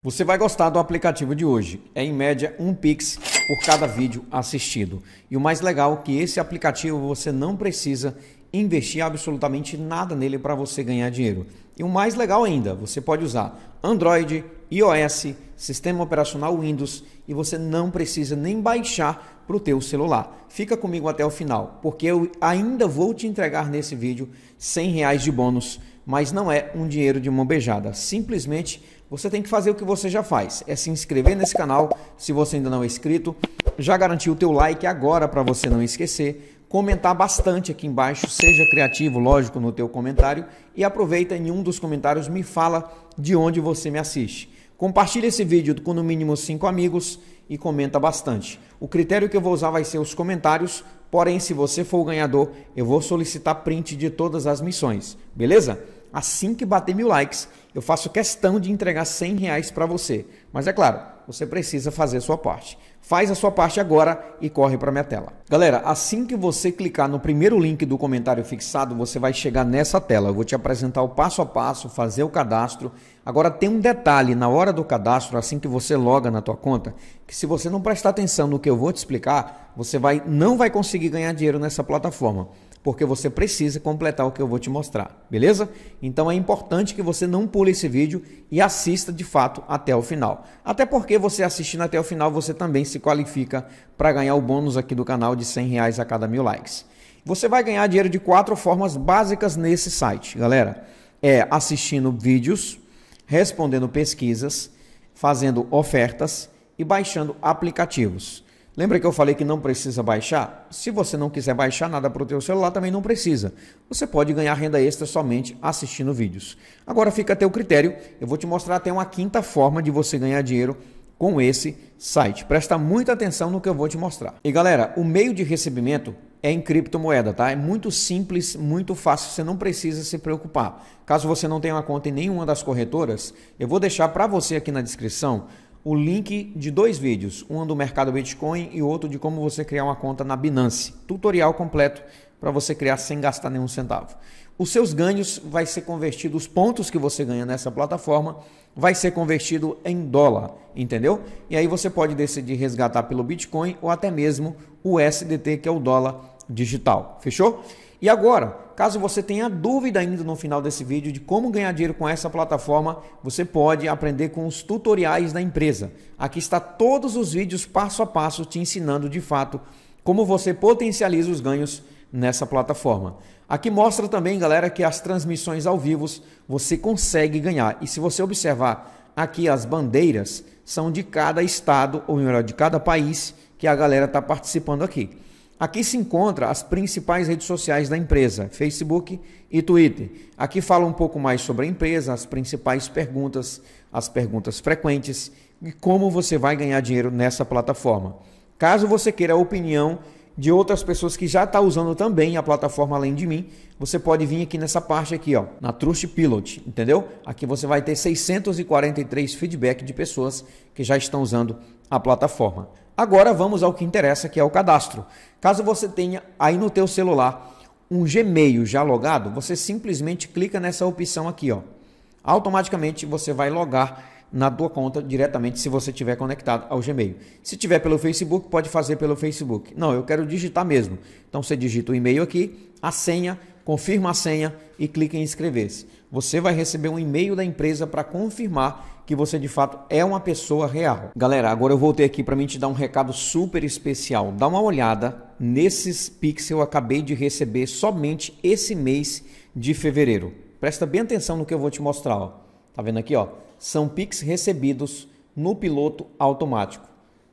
Você vai gostar do aplicativo de hoje. É em média um pix por cada vídeo assistido. E o mais legal é que esse aplicativo você não precisa investir absolutamente nada nele para você ganhar dinheiro. E o mais legal ainda, você pode usar Android, iOS, sistema operacional Windows e você não precisa nem baixar para o teu celular. Fica comigo até o final, porque eu ainda vou te entregar nesse vídeo 100 reais de bônus, mas não é um dinheiro de mão beijada. Simplesmente você tem que fazer o que você já faz, é se inscrever nesse canal se você ainda não é inscrito, já garantir o teu like agora para você não esquecer, comentar bastante aqui embaixo, seja criativo, lógico, no teu comentário e aproveita em um dos comentários me fala de onde você me assiste. Compartilhe esse vídeo com no mínimo 5 amigos e comenta bastante. O critério que eu vou usar vai ser os comentários, porém se você for o ganhador, eu vou solicitar print de todas as missões, beleza? assim que bater mil likes, eu faço questão de entregar 100 reais para você. Mas é claro, você precisa fazer a sua parte. Faz a sua parte agora e corre para minha tela. Galera, assim que você clicar no primeiro link do comentário fixado, você vai chegar nessa tela. Eu vou te apresentar o passo a passo, fazer o cadastro. Agora tem um detalhe na hora do cadastro, assim que você loga na tua conta, que se você não prestar atenção no que eu vou te explicar, você vai não vai conseguir ganhar dinheiro nessa plataforma porque você precisa completar o que eu vou te mostrar, beleza? Então é importante que você não pule esse vídeo e assista de fato até o final. Até porque você assistindo até o final, você também se qualifica para ganhar o bônus aqui do canal de 100 reais a cada mil likes. Você vai ganhar dinheiro de quatro formas básicas nesse site, galera. É assistindo vídeos, respondendo pesquisas, fazendo ofertas e baixando aplicativos. Lembra que eu falei que não precisa baixar? Se você não quiser baixar nada para o teu celular, também não precisa. Você pode ganhar renda extra somente assistindo vídeos. Agora fica a teu critério. Eu vou te mostrar até uma quinta forma de você ganhar dinheiro com esse site. Presta muita atenção no que eu vou te mostrar. E galera, o meio de recebimento é em criptomoeda, tá? É muito simples, muito fácil, você não precisa se preocupar. Caso você não tenha uma conta em nenhuma das corretoras, eu vou deixar para você aqui na descrição o link de dois vídeos, um do mercado Bitcoin e outro de como você criar uma conta na Binance. Tutorial completo para você criar sem gastar nenhum centavo. Os seus ganhos vai ser convertido, os pontos que você ganha nessa plataforma vai ser convertido em dólar, entendeu? E aí você pode decidir resgatar pelo Bitcoin ou até mesmo o SDT, que é o dólar digital. Fechou? E agora, caso você tenha dúvida ainda no final desse vídeo de como ganhar dinheiro com essa plataforma, você pode aprender com os tutoriais da empresa. Aqui está todos os vídeos passo a passo te ensinando de fato como você potencializa os ganhos nessa plataforma. Aqui mostra também, galera, que as transmissões ao vivo você consegue ganhar. E se você observar aqui as bandeiras são de cada estado, ou melhor, de cada país que a galera está participando aqui. Aqui se encontra as principais redes sociais da empresa, Facebook e Twitter. Aqui fala um pouco mais sobre a empresa, as principais perguntas, as perguntas frequentes e como você vai ganhar dinheiro nessa plataforma. Caso você queira a opinião de outras pessoas que já estão tá usando também a plataforma além de mim, você pode vir aqui nessa parte aqui, ó, na Trust Pilot, entendeu? Aqui você vai ter 643 feedback de pessoas que já estão usando a plataforma. Agora vamos ao que interessa, que é o cadastro. Caso você tenha aí no teu celular um Gmail já logado, você simplesmente clica nessa opção aqui, ó. Automaticamente você vai logar na tua conta diretamente se você tiver conectado ao Gmail. Se tiver pelo Facebook, pode fazer pelo Facebook. Não, eu quero digitar mesmo. Então você digita o e-mail aqui, a senha, confirma a senha e clica em inscrever-se. Você vai receber um e-mail da empresa para confirmar que você de fato é uma pessoa real. Galera, agora eu voltei aqui para mim te dar um recado super especial. Dá uma olhada nesses pixels eu acabei de receber somente esse mês de fevereiro. Presta bem atenção no que eu vou te mostrar, ó. Tá vendo aqui, ó? São pics recebidos no piloto automático.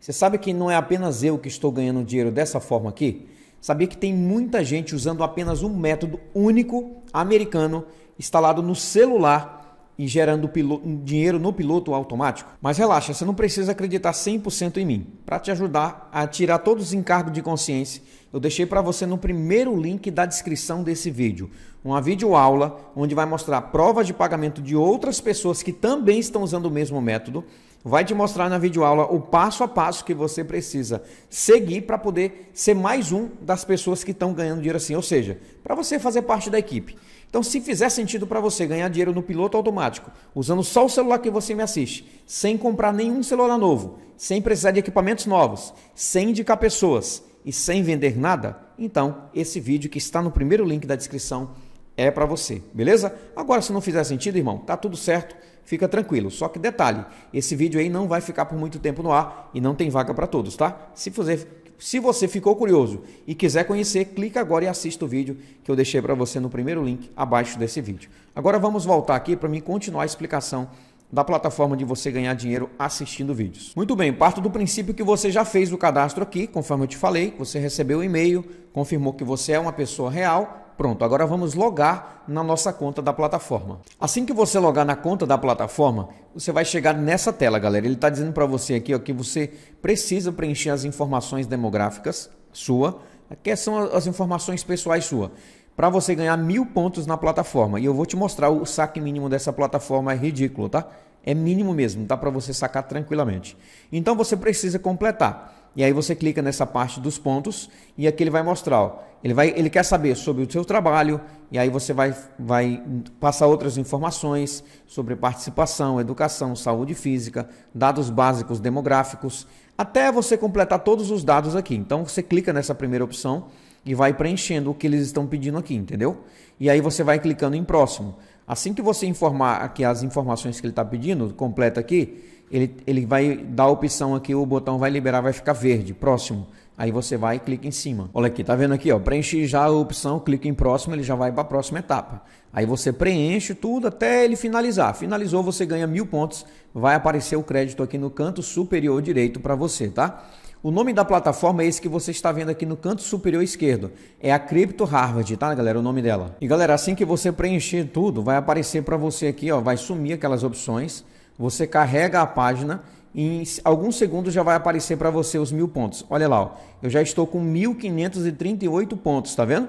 Você sabe que não é apenas eu que estou ganhando dinheiro dessa forma aqui? Sabia que tem muita gente usando apenas um método único americano instalado no celular e gerando piloto, dinheiro no piloto automático. Mas relaxa, você não precisa acreditar 100% em mim. Para te ajudar a tirar todos os encargos de consciência, eu deixei para você no primeiro link da descrição desse vídeo uma videoaula onde vai mostrar provas de pagamento de outras pessoas que também estão usando o mesmo método vai te mostrar na videoaula o passo a passo que você precisa seguir para poder ser mais um das pessoas que estão ganhando dinheiro assim, ou seja, para você fazer parte da equipe. Então, se fizer sentido para você ganhar dinheiro no piloto automático, usando só o celular que você me assiste, sem comprar nenhum celular novo, sem precisar de equipamentos novos, sem indicar pessoas e sem vender nada, então esse vídeo que está no primeiro link da descrição é para você, beleza? Agora, se não fizer sentido, irmão, tá tudo certo, fica tranquilo. Só que detalhe, esse vídeo aí não vai ficar por muito tempo no ar e não tem vaga para todos, tá? Se, fazer, se você ficou curioso e quiser conhecer, clica agora e assista o vídeo que eu deixei para você no primeiro link abaixo desse vídeo. Agora vamos voltar aqui para mim continuar a explicação da plataforma de você ganhar dinheiro assistindo vídeos. Muito bem, parto do princípio que você já fez o cadastro aqui, conforme eu te falei, você recebeu o um e-mail, confirmou que você é uma pessoa real, Pronto, agora vamos logar na nossa conta da plataforma. Assim que você logar na conta da plataforma, você vai chegar nessa tela, galera. Ele está dizendo para você aqui ó, que você precisa preencher as informações demográficas sua, Aqui são as informações pessoais sua para você ganhar mil pontos na plataforma. E eu vou te mostrar o saque mínimo dessa plataforma, é ridículo, tá? É mínimo mesmo, dá para você sacar tranquilamente. Então você precisa completar e aí você clica nessa parte dos pontos e aqui ele vai mostrar. Ó. Ele, vai, ele quer saber sobre o seu trabalho e aí você vai, vai passar outras informações sobre participação, educação, saúde física, dados básicos demográficos, até você completar todos os dados aqui. Então você clica nessa primeira opção e vai preenchendo o que eles estão pedindo aqui, entendeu? E aí você vai clicando em próximo. Assim que você informar aqui as informações que ele está pedindo, completa aqui, ele, ele vai dar a opção aqui, o botão vai liberar, vai ficar verde, próximo. Aí você vai e clica em cima. Olha aqui, tá vendo aqui, ó? Preenche já a opção, clica em próximo, ele já vai para a próxima etapa. Aí você preenche tudo até ele finalizar. Finalizou, você ganha mil pontos. Vai aparecer o crédito aqui no canto superior direito para você, tá? O nome da plataforma é esse que você está vendo aqui no canto superior esquerdo. É a Crypto Harvard, tá, galera? O nome dela. E galera, assim que você preencher tudo, vai aparecer para você aqui, ó, vai sumir aquelas opções você carrega a página e em alguns segundos já vai aparecer para você os mil pontos. Olha lá, ó. eu já estou com 1.538 pontos, tá vendo?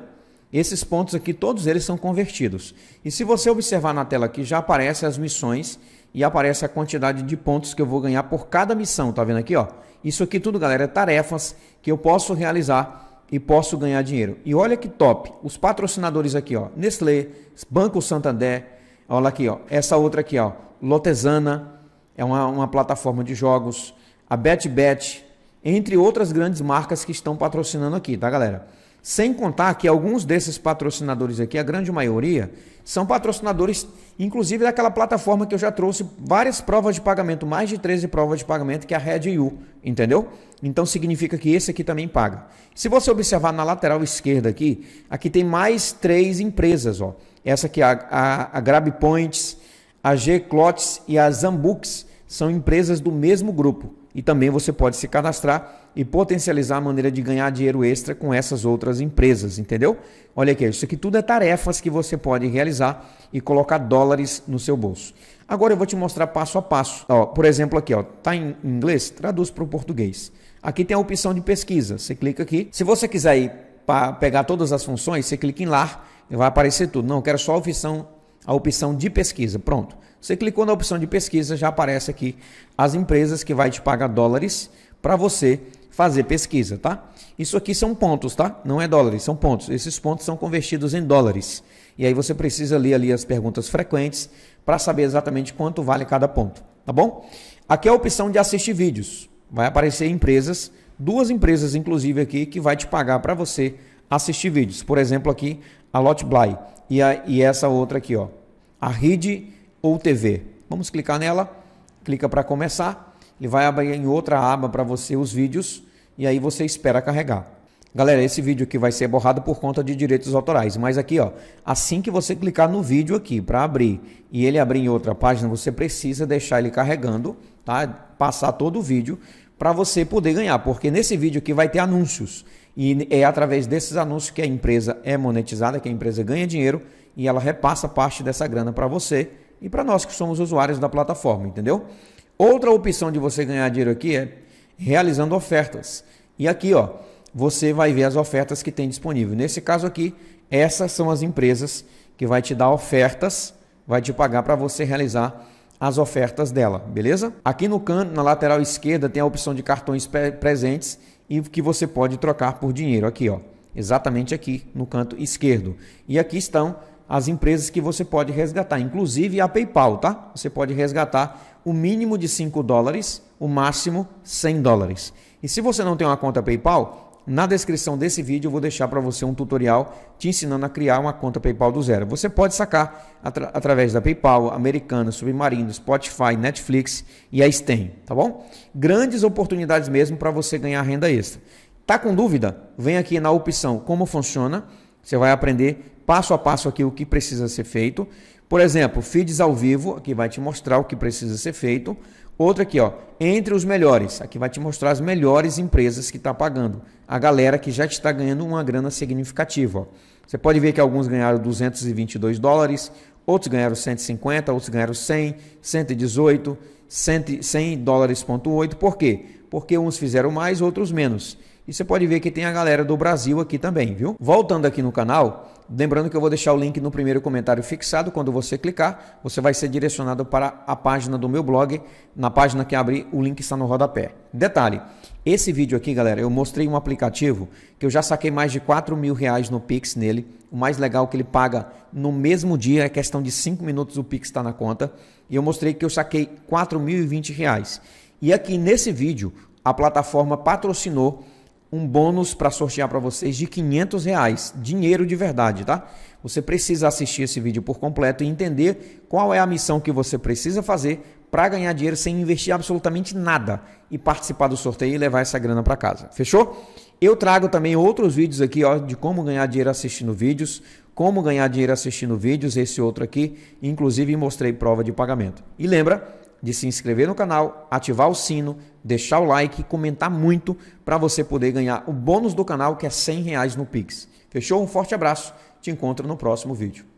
Esses pontos aqui, todos eles são convertidos. E se você observar na tela aqui, já aparecem as missões e aparece a quantidade de pontos que eu vou ganhar por cada missão, tá vendo aqui, ó? Isso aqui tudo, galera, é tarefas que eu posso realizar e posso ganhar dinheiro. E olha que top, os patrocinadores aqui, ó, Nestlé, Banco Santander, olha aqui, ó, essa outra aqui, ó, Lotesana, é uma, uma plataforma de jogos, a BetBet, entre outras grandes marcas que estão patrocinando aqui, tá, galera? Sem contar que alguns desses patrocinadores aqui, a grande maioria, são patrocinadores, inclusive daquela plataforma que eu já trouxe várias provas de pagamento, mais de 13 provas de pagamento, que é a RedU, entendeu? Então significa que esse aqui também paga. Se você observar na lateral esquerda aqui, aqui tem mais três empresas, ó. Essa aqui é a, a, a Grab Points, a G Clots e a Zambux são empresas do mesmo grupo e também você pode se cadastrar e potencializar a maneira de ganhar dinheiro extra com essas outras empresas, entendeu? Olha aqui, isso aqui tudo é tarefas que você pode realizar e colocar dólares no seu bolso. Agora eu vou te mostrar passo a passo. Ó, por exemplo, aqui ó, tá em inglês, traduz para o português. Aqui tem a opção de pesquisa. Você clica aqui. Se você quiser ir para pegar todas as funções, você clica em lá e vai aparecer tudo. Não, eu quero só a opção a opção de pesquisa. Pronto. Você clicou na opção de pesquisa, já aparece aqui as empresas que vai te pagar dólares para você fazer pesquisa, tá? Isso aqui são pontos, tá? Não é dólares, são pontos. Esses pontos são convertidos em dólares. E aí você precisa ler ali as perguntas frequentes para saber exatamente quanto vale cada ponto, tá bom? Aqui é a opção de assistir vídeos. Vai aparecer empresas, duas empresas inclusive aqui que vai te pagar para você assistir vídeos. Por exemplo, aqui a Lotbly e, a, e essa outra aqui, ó, a RID ou TV. Vamos clicar nela, clica para começar, ele vai abrir em outra aba para você os vídeos e aí você espera carregar. Galera, esse vídeo aqui vai ser borrado por conta de direitos autorais, mas aqui ó, assim que você clicar no vídeo aqui para abrir e ele abrir em outra página, você precisa deixar ele carregando, tá? Passar todo o vídeo para você poder ganhar, porque nesse vídeo aqui vai ter anúncios. E é através desses anúncios que a empresa é monetizada, que a empresa ganha dinheiro e ela repassa parte dessa grana para você e para nós que somos usuários da plataforma, entendeu? Outra opção de você ganhar dinheiro aqui é realizando ofertas. E aqui, ó, você vai ver as ofertas que tem disponível. Nesse caso aqui, essas são as empresas que vai te dar ofertas, vai te pagar para você realizar as ofertas dela, beleza? Aqui no canto, na lateral esquerda, tem a opção de cartões presentes e que você pode trocar por dinheiro aqui, ó, exatamente aqui no canto esquerdo. E aqui estão as empresas que você pode resgatar, inclusive a PayPal, tá? Você pode resgatar o mínimo de 5 dólares, o máximo 100 dólares. E se você não tem uma conta PayPal, na descrição desse vídeo eu vou deixar para você um tutorial te ensinando a criar uma conta PayPal do zero. Você pode sacar atra através da PayPal, Americana, Submarino, Spotify, Netflix e a Stem, tá bom? Grandes oportunidades mesmo para você ganhar renda extra. Tá com dúvida? Vem aqui na opção Como Funciona. Você vai aprender passo a passo aqui o que precisa ser feito. Por exemplo, feeds ao vivo, aqui vai te mostrar o que precisa ser feito. Outro aqui, ó, entre os melhores. Aqui vai te mostrar as melhores empresas que está pagando. A galera que já está ganhando uma grana significativa. Ó. Você pode ver que alguns ganharam 222 dólares, outros ganharam 150, outros ganharam 100, 118, 100, 100 dólares ponto 8. Por quê? Porque uns fizeram mais, outros menos. E você pode ver que tem a galera do Brasil aqui também, viu? Voltando aqui no canal, lembrando que eu vou deixar o link no primeiro comentário fixado. Quando você clicar, você vai ser direcionado para a página do meu blog. Na página que abre o link está no rodapé. Detalhe, esse vídeo aqui, galera, eu mostrei um aplicativo que eu já saquei mais de 4 mil reais no Pix nele. O mais legal é que ele paga no mesmo dia, é questão de 5 minutos o Pix está na conta. E eu mostrei que eu saquei 4.020 reais. E aqui nesse vídeo, a plataforma patrocinou um bônus para sortear para vocês de 500 reais, dinheiro de verdade, tá? Você precisa assistir esse vídeo por completo e entender qual é a missão que você precisa fazer para ganhar dinheiro sem investir absolutamente nada e participar do sorteio e levar essa grana para casa. Fechou? Eu trago também outros vídeos aqui ó, de como ganhar dinheiro assistindo vídeos, como ganhar dinheiro assistindo vídeos, esse outro aqui, inclusive mostrei prova de pagamento. E lembra de se inscrever no canal, ativar o sino, deixar o like, comentar muito para você poder ganhar o bônus do canal que é 100 reais no Pix. Fechou? Um forte abraço, te encontro no próximo vídeo.